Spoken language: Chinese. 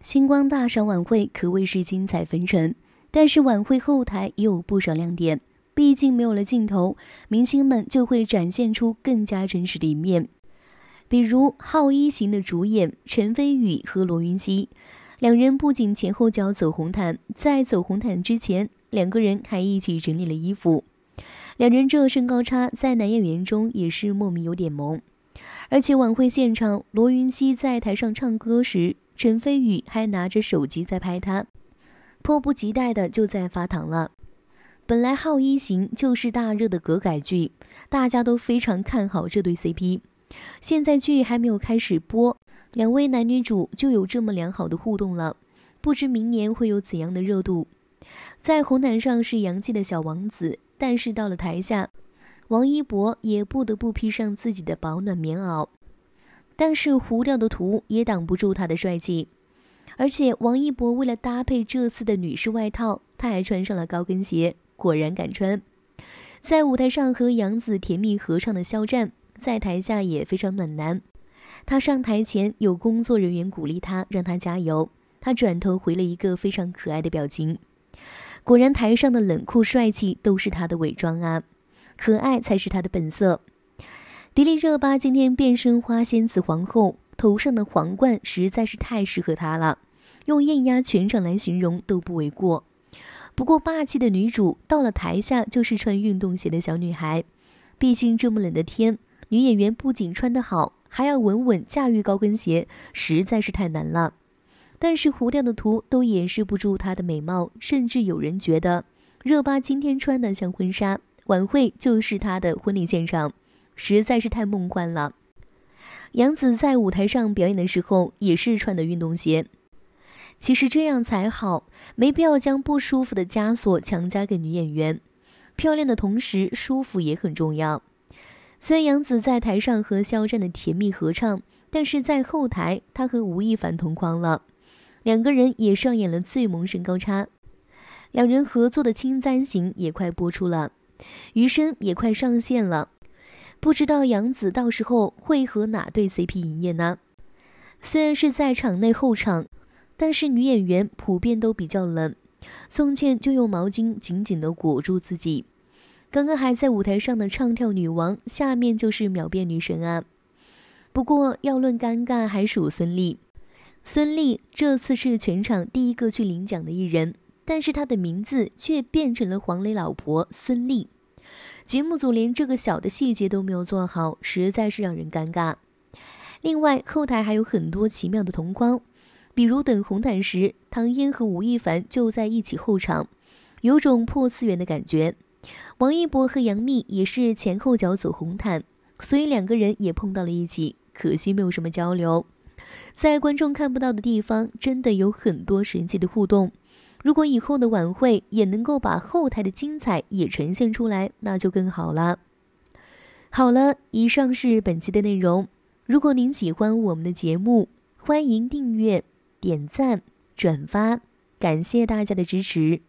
星光大赏晚会可谓是精彩纷呈，但是晚会后台也有不少亮点。毕竟没有了镜头，明星们就会展现出更加真实的一面。比如《好一型》的主演陈飞宇和罗云熙，两人不仅前后脚走红毯，在走红毯之前，两个人还一起整理了衣服。两人这身高差在男演员中也是莫名有点萌。而且晚会现场，罗云熙在台上唱歌时。陈飞宇还拿着手机在拍他，迫不及待的就在发糖了。本来《好一行》就是大热的改剧，大家都非常看好这对 CP。现在剧还没有开始播，两位男女主就有这么良好的互动了，不知明年会有怎样的热度。在红毯上是洋气的小王子，但是到了台下，王一博也不得不披上自己的保暖棉袄。但是糊掉的图也挡不住他的帅气，而且王一博为了搭配这次的女士外套，他还穿上了高跟鞋，果然敢穿。在舞台上和杨紫甜蜜合唱的肖战，在台下也非常暖男。他上台前有工作人员鼓励他，让他加油，他转头回了一个非常可爱的表情。果然台上的冷酷帅气都是他的伪装啊，可爱才是他的本色。迪丽热巴今天变身花仙子皇后，头上的皇冠实在是太适合她了，用艳压全场来形容都不为过。不过霸气的女主到了台下就是穿运动鞋的小女孩，毕竟这么冷的天，女演员不仅穿得好，还要稳稳驾驭高跟鞋，实在是太难了。但是糊掉的图都掩饰不住她的美貌，甚至有人觉得热巴今天穿的像婚纱，晚会就是她的婚礼现场。实在是太梦幻了。杨紫在舞台上表演的时候也是穿的运动鞋，其实这样才好，没必要将不舒服的枷锁强加给女演员。漂亮的同时，舒服也很重要。虽然杨紫在台上和肖战的甜蜜合唱，但是在后台她和吴亦凡同框了，两个人也上演了最萌身高差。两人合作的《青簪行》也快播出了，《余生》也快上线了。不知道杨紫到时候会和哪对 CP 营业呢？虽然是在场内候场，但是女演员普遍都比较冷，宋茜就用毛巾紧紧地裹住自己。刚刚还在舞台上的唱跳女王，下面就是秒变女神啊！不过要论尴尬，还属孙俪。孙俪这次是全场第一个去领奖的艺人，但是她的名字却变成了黄磊老婆孙俪。节目组连这个小的细节都没有做好，实在是让人尴尬。另外，后台还有很多奇妙的同框，比如等红毯时，唐嫣和吴亦凡就在一起候场，有种破次元的感觉。王一博和杨幂也是前后脚走红毯，所以两个人也碰到了一起，可惜没有什么交流。在观众看不到的地方，真的有很多神奇的互动。如果以后的晚会也能够把后台的精彩也呈现出来，那就更好了。好了，以上是本期的内容。如果您喜欢我们的节目，欢迎订阅、点赞、转发，感谢大家的支持。